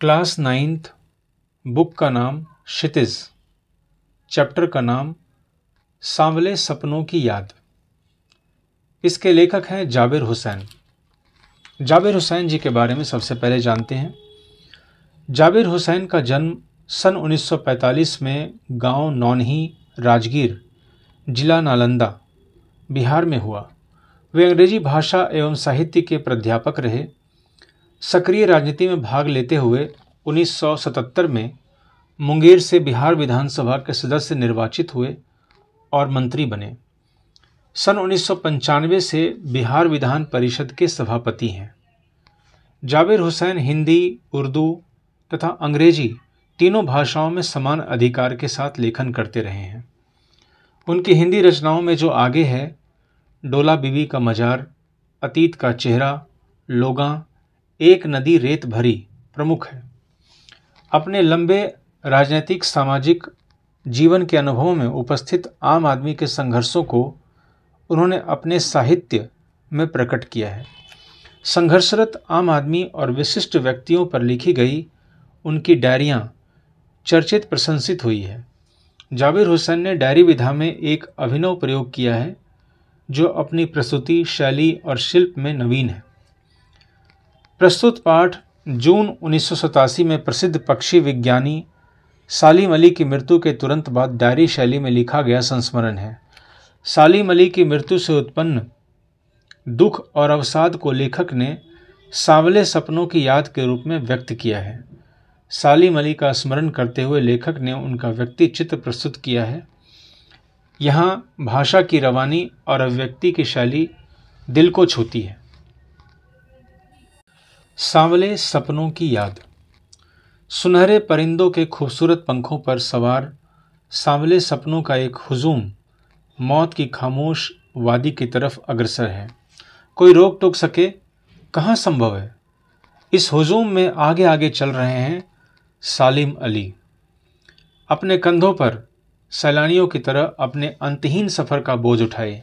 class ninth book का नाम क्षितिज chapter का नाम सांवले सपनों की याद इसके लेखक हैं जाबिर हुसैन जाबिर हुसैन जी के बारे में सबसे पहले जानते हैं जाबिर हुसैन का जन्म सन 1945 में गांव नौनही राजगीर जिला नालंदा बिहार में हुआ वे अंग्रेजी भाषा एवं साहित्य के प्राध्यापक रहे सक्रिय राजनीति में भाग लेते हुए 1977 में मुंगेर से बिहार विधानसभा के सदस्य निर्वाचित हुए और मंत्री बने सन उन्नीस से बिहार विधान परिषद के सभापति हैं जाबिर हुसैन हिंदी उर्दू तथा अंग्रेजी तीनों भाषाओं में समान अधिकार के साथ लेखन करते रहे हैं उनकी हिंदी रचनाओं में जो आगे है डोला बीवी का मजार अतीत का चेहरा लोगा एक नदी रेत भरी प्रमुख है अपने लंबे राजनीतिक सामाजिक जीवन के अनुभवों में उपस्थित आम आदमी के संघर्षों को उन्होंने अपने साहित्य में प्रकट किया है संघर्षरत आम आदमी और विशिष्ट व्यक्तियों पर लिखी गई उनकी डायरियाँ चर्चित प्रशंसित हुई है जाबिर हुसैन ने डायरी विधा में एक अभिनव प्रयोग किया है जो अपनी प्रस्तुति शैली और शिल्प में नवीन है प्रस्तुत पाठ जून उन्नीस में प्रसिद्ध पक्षी विज्ञानी सालिम अली की मृत्यु के तुरंत बाद डायरी शैली में लिखा गया संस्मरण है सालिम अली की मृत्यु से उत्पन्न दुख और अवसाद को लेखक ने सांवले सपनों की याद के रूप में व्यक्त किया है सालिम अली का स्मरण करते हुए लेखक ने उनका व्यक्ति चित्र प्रस्तुत किया है यहाँ भाषा की रवानी और अभिव्यक्ति की शैली दिल को छूती है सांवले सपनों की याद सुनहरे परिंदों के खूबसूरत पंखों पर सवार सांवले सपनों का एक हुजूम मौत की खामोश वादी की तरफ अग्रसर है कोई रोक टोक सके कहाँ संभव है इस हुजूम में आगे आगे चल रहे हैं सालिम अली अपने कंधों पर सैलानियों की तरह अपने अंतहीन सफ़र का बोझ उठाए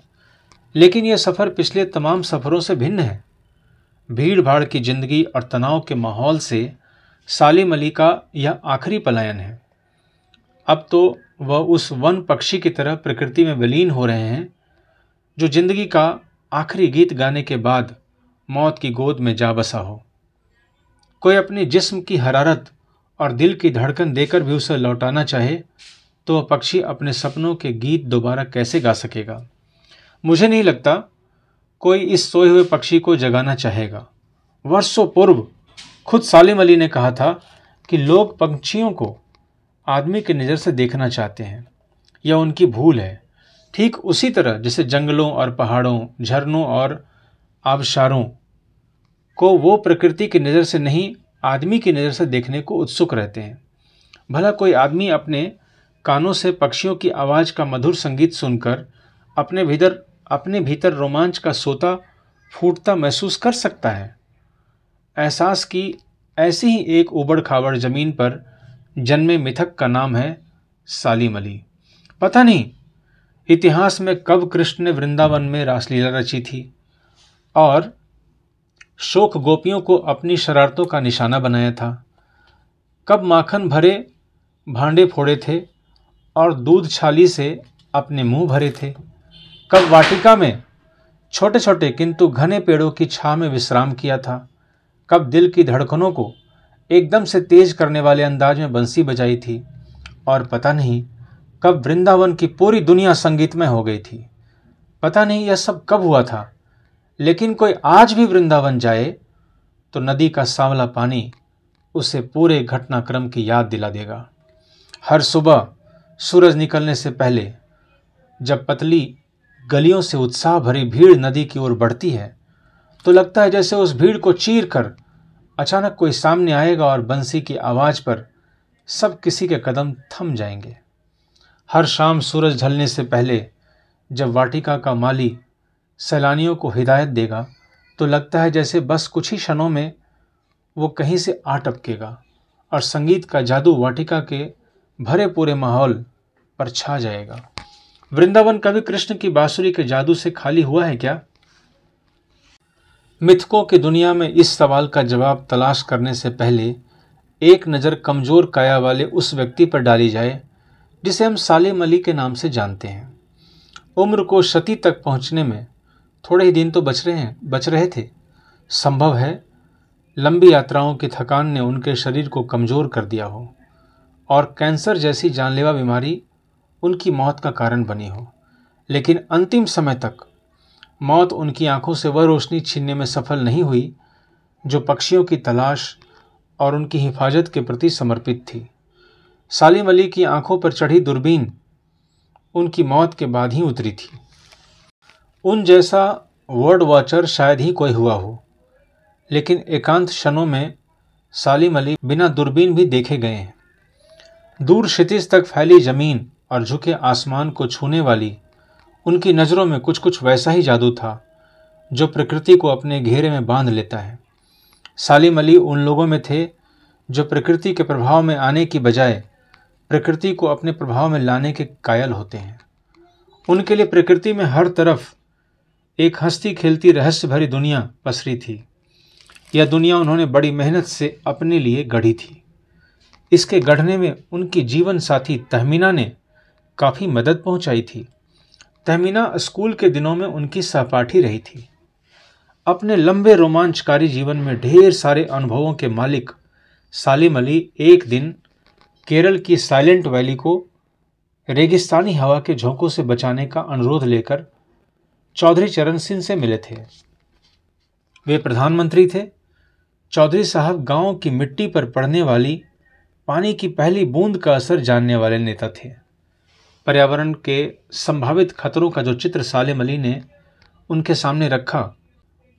लेकिन यह सफ़र पिछले तमाम सफ़रों से भिन्न है भीड़ भाड़ की ज़िंदगी और तनाव के माहौल से सालिम अली का यह आखिरी पलायन है अब तो वह उस वन पक्षी की तरह प्रकृति में विलीन हो रहे हैं जो जिंदगी का आखिरी गीत गाने के बाद मौत की गोद में जा बसा हो कोई अपने जिस्म की हरारत और दिल की धड़कन देकर भी उसे लौटाना चाहे तो वह पक्षी अपने सपनों के गीत दोबारा कैसे गा सकेगा मुझे नहीं लगता कोई इस सोए हुए पक्षी को जगाना चाहेगा वर्षों पूर्व खुद सालिम अली ने कहा था कि लोग पक्षियों को आदमी की नज़र से देखना चाहते हैं यह उनकी भूल है ठीक उसी तरह जैसे जंगलों और पहाड़ों झरनों और आबशारों को वो प्रकृति की नज़र से नहीं आदमी की नज़र से देखने को उत्सुक रहते हैं भला कोई आदमी अपने कानों से पक्षियों की आवाज़ का मधुर संगीत सुनकर अपने भीतर अपने भीतर रोमांच का सोता फूटता महसूस कर सकता है एहसास की ऐसी ही एक उबड़ खाबड़ ज़मीन पर जन्मे मिथक का नाम है सालिम अली पता नहीं इतिहास में कब कृष्ण ने वृंदावन में रासलीला रची थी और शोक गोपियों को अपनी शरारतों का निशाना बनाया था कब माखन भरे भांडे फोड़े थे और दूध छाली से अपने मुंह भरे थे कब वाटिका में छोटे छोटे किंतु घने पेड़ों की छा में विश्राम किया था कब दिल की धड़कनों को एकदम से तेज करने वाले अंदाज में बंसी बजाई थी और पता नहीं कब वृंदावन की पूरी दुनिया संगीतमय हो गई थी पता नहीं यह सब कब हुआ था लेकिन कोई आज भी वृंदावन जाए तो नदी का सांवला पानी उसे पूरे घटनाक्रम की याद दिला देगा हर सुबह सूरज निकलने से पहले जब पतली गलियों से उत्साह भरी भीड़ नदी की ओर बढ़ती है तो लगता है जैसे उस भीड़ को चीर कर अचानक कोई सामने आएगा और बंसी की आवाज़ पर सब किसी के कदम थम जाएंगे हर शाम सूरज ढलने से पहले जब वाटिका का माली सैलानियों को हिदायत देगा तो लगता है जैसे बस कुछ ही क्षणों में वो कहीं से आ टपकेगा और संगीत का जादू वाटिका के भरे पूरे माहौल पर छा जाएगा वृंदावन कवि कृष्ण की बांसुरी के जादू से खाली हुआ है क्या मिथकों की दुनिया में इस सवाल का जवाब तलाश करने से पहले एक नज़र कमज़ोर काया वाले उस व्यक्ति पर डाली जाए जिसे हम सालिम अली के नाम से जानते हैं उम्र को शती तक पहुंचने में थोड़े ही दिन तो बच रहे हैं बच रहे थे संभव है लंबी यात्राओं की थकान ने उनके शरीर को कमज़ोर कर दिया हो और कैंसर जैसी जानलेवा बीमारी उनकी मौत का कारण बनी हो लेकिन अंतिम समय तक मौत उनकी आंखों से वह रोशनी छीनने में सफल नहीं हुई जो पक्षियों की तलाश और उनकी हिफाजत के प्रति समर्पित थी सालिम अली की आंखों पर चढ़ी दूरबीन उनकी मौत के बाद ही उतरी थी उन जैसा वर्ड वॉचर शायद ही कोई हुआ हो लेकिन एकांत क्षणों में सालिम अली बिना दूरबीन भी देखे गए हैं दूर क्षितिज तक फैली जमीन और झुके आसमान को छूने वाली उनकी नज़रों में कुछ कुछ वैसा ही जादू था जो प्रकृति को अपने घेरे में बांध लेता है सालिम अली उन लोगों में थे जो प्रकृति के प्रभाव में आने की बजाय प्रकृति को अपने प्रभाव में लाने के कायल होते हैं उनके लिए प्रकृति में हर तरफ एक हंसती खेलती रहस्य भरी दुनिया पसरी थी यह दुनिया उन्होंने बड़ी मेहनत से अपने लिए गढ़ी थी इसके गढ़ने में उनकी जीवन साथी तहमीना ने काफ़ी मदद पहुंचाई थी तहमीना स्कूल के दिनों में उनकी सहपाठी रही थी अपने लंबे रोमांचकारी जीवन में ढेर सारे अनुभवों के मालिक सालिम अली एक दिन केरल की साइलेंट वैली को रेगिस्तानी हवा के झोंकों से बचाने का अनुरोध लेकर चौधरी चरण सिंह से मिले थे वे प्रधानमंत्री थे चौधरी साहब गांव की मिट्टी पर पड़ने वाली पानी की पहली बूंद का असर जानने वाले नेता थे पर्यावरण के संभावित खतरों का जो चित्र सालिम अली ने उनके सामने रखा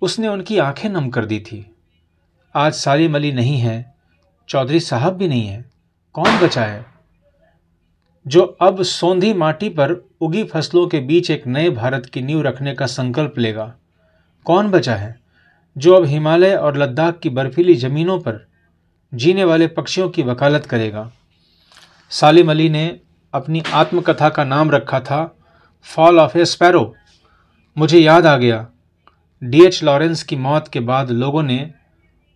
उसने उनकी आंखें नम कर दी थी आज सालिम अली नहीं है चौधरी साहब भी नहीं है कौन बचा है जो अब सौंधी माटी पर उगी फसलों के बीच एक नए भारत की नींव रखने का संकल्प लेगा कौन बचा है जो अब हिमालय और लद्दाख की बर्फीली ज़मीनों पर जीने वाले पक्षियों की वकालत करेगा सालिम अली ने अपनी आत्मकथा का नाम रखा था फॉल ऑफ ए स्पैरो मुझे याद आ गया डी एच लॉरेंस की मौत के बाद लोगों ने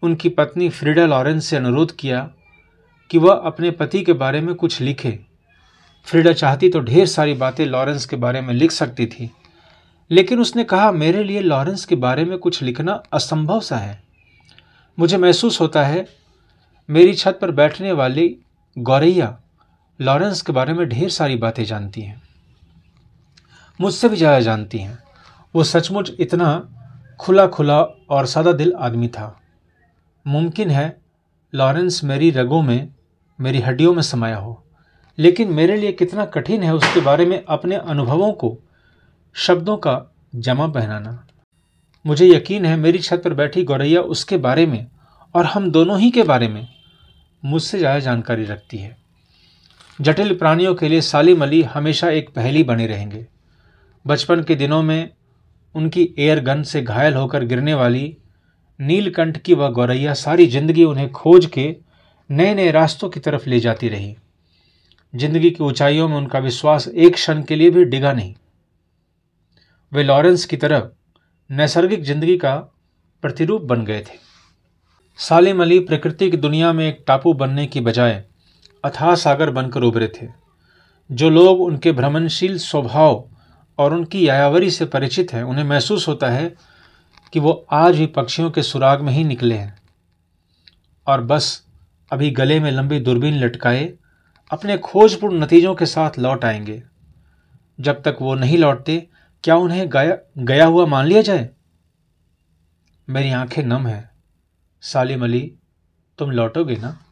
उनकी पत्नी फ्रीडा लॉरेंस से अनुरोध किया कि वह अपने पति के बारे में कुछ लिखे फ्रीडा चाहती तो ढेर सारी बातें लॉरेंस के बारे में लिख सकती थी लेकिन उसने कहा मेरे लिए लॉरेंस के बारे में कुछ लिखना असंभव सा है मुझे महसूस होता है मेरी छत पर बैठने वाली गौरैया लॉरेंस के बारे में ढेर सारी बातें जानती हैं मुझसे भी ज़्यादा जानती हैं वो सचमुच इतना खुला खुला और सादा दिल आदमी था मुमकिन है लॉरेंस मेरी रगों में मेरी हड्डियों में समाया हो लेकिन मेरे लिए कितना कठिन है उसके बारे में अपने अनुभवों को शब्दों का जमा पहनाना मुझे यकीन है मेरी छत पर बैठी गौरैया उसके बारे में और हम दोनों ही के बारे में मुझसे ज़्यादा जानकारी रखती है जटिल प्राणियों के लिए सालिम अली हमेशा एक पहली बने रहेंगे बचपन के दिनों में उनकी एयर गन से घायल होकर गिरने वाली नीलकंठ की वह गौरैया सारी जिंदगी उन्हें खोज के नए नए रास्तों की तरफ ले जाती रही जिंदगी की ऊंचाइयों में उनका विश्वास एक क्षण के लिए भी डिगा नहीं वे लॉरेंस की तरह नैसर्गिक जिंदगी का प्रतिरूप बन गए थे सालिम अली प्रकृति की दुनिया में एक टापू बनने की बजाय अथाह सागर बनकर उभरे थे जो लोग उनके भ्रमणशील स्वभाव और उनकी यायावरी से परिचित हैं उन्हें महसूस होता है कि वो आज भी पक्षियों के सुराग में ही निकले हैं और बस अभी गले में लंबी दूरबीन लटकाए अपने खोजपूर्ण नतीजों के साथ लौट आएंगे जब तक वो नहीं लौटते क्या उन्हें गया गया हुआ मान लिया जाए मेरी आंखें नम हैं सालिम अली तुम लौटोगे ना